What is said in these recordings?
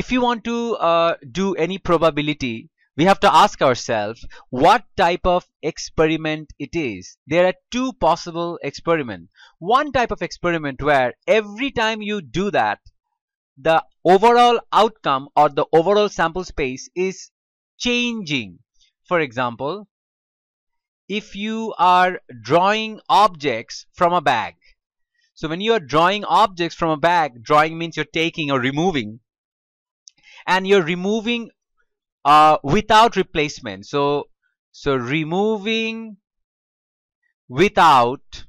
if you want to uh, do any probability we have to ask ourselves what type of experiment it is. There are two possible experiments. One type of experiment where every time you do that, the overall outcome or the overall sample space is changing. For example, if you are drawing objects from a bag. So when you are drawing objects from a bag, drawing means you're taking or removing and you're removing uh, without replacement. So, so removing without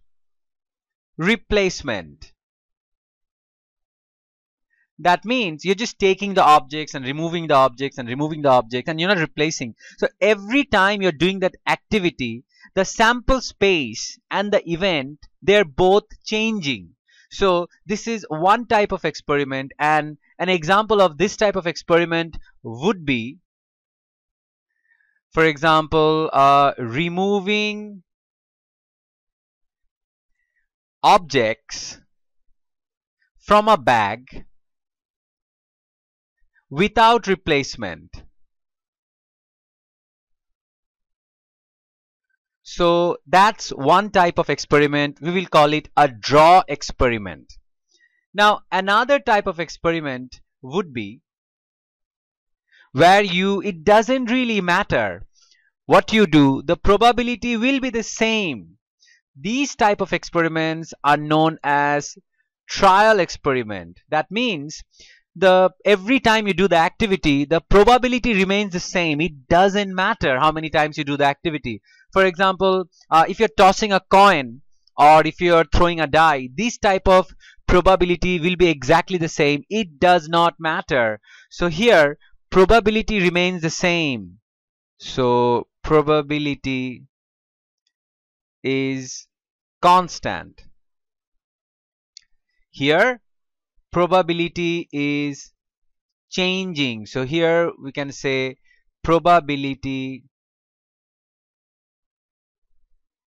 replacement. That means you're just taking the objects and removing the objects and removing the objects and you're not replacing. So every time you're doing that activity, the sample space and the event, they're both changing. So this is one type of experiment and an example of this type of experiment would be, for example, uh, removing objects from a bag without replacement. So that's one type of experiment. We will call it a draw experiment. Now, another type of experiment would be where you, it doesn't really matter what you do, the probability will be the same. These type of experiments are known as trial experiment. That means the every time you do the activity, the probability remains the same. It doesn't matter how many times you do the activity. For example, uh, if you're tossing a coin or if you're throwing a die, these type of probability will be exactly the same. It does not matter. So here probability remains the same. So probability is constant. Here probability is changing. So here we can say probability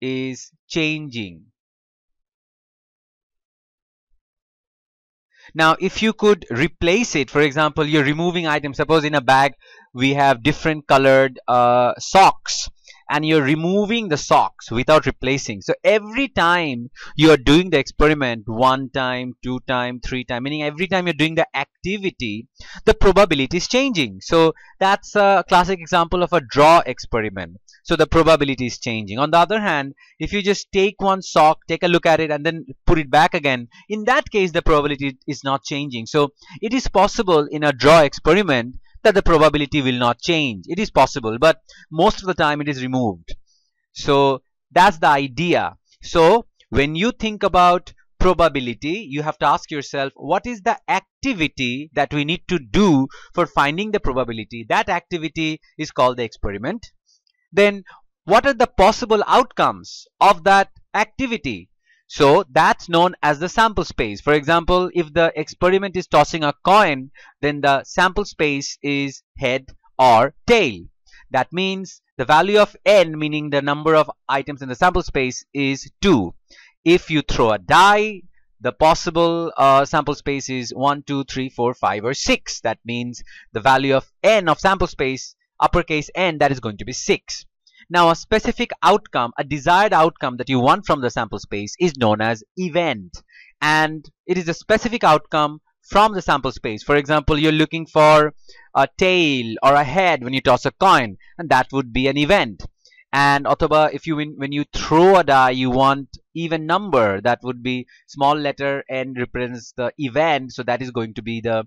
is changing. Now, if you could replace it, for example, you're removing items. Suppose in a bag we have different colored uh, socks and you're removing the socks without replacing. So every time you're doing the experiment, one time, two time, three time, meaning every time you're doing the activity, the probability is changing. So that's a classic example of a draw experiment so the probability is changing on the other hand if you just take one sock take a look at it and then put it back again in that case the probability is not changing so it is possible in a draw experiment that the probability will not change it is possible but most of the time it is removed so that's the idea so when you think about probability, you have to ask yourself what is the activity that we need to do for finding the probability. That activity is called the experiment then what are the possible outcomes of that activity? So that's known as the sample space. For example, if the experiment is tossing a coin, then the sample space is head or tail. That means the value of n, meaning the number of items in the sample space, is 2. If you throw a die, the possible uh, sample space is 1, 2, 3, 4, 5, or 6. That means the value of n of sample space uppercase n that is going to be 6. Now a specific outcome, a desired outcome that you want from the sample space is known as event and it is a specific outcome from the sample space. For example, you're looking for a tail or a head when you toss a coin and that would be an event and অথবা if you when you throw a die you want even number that would be small letter n represents the event so that is going to be the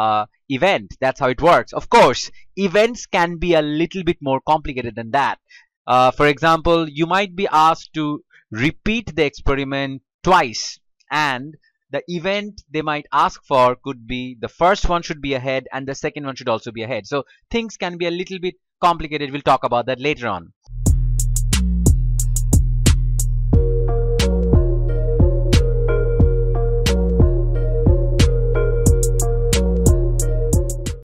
uh, event that's how it works of course events can be a little bit more complicated than that uh, for example you might be asked to repeat the experiment twice and the event they might ask for could be the first one should be ahead and the second one should also be ahead so things can be a little bit complicated we'll talk about that later on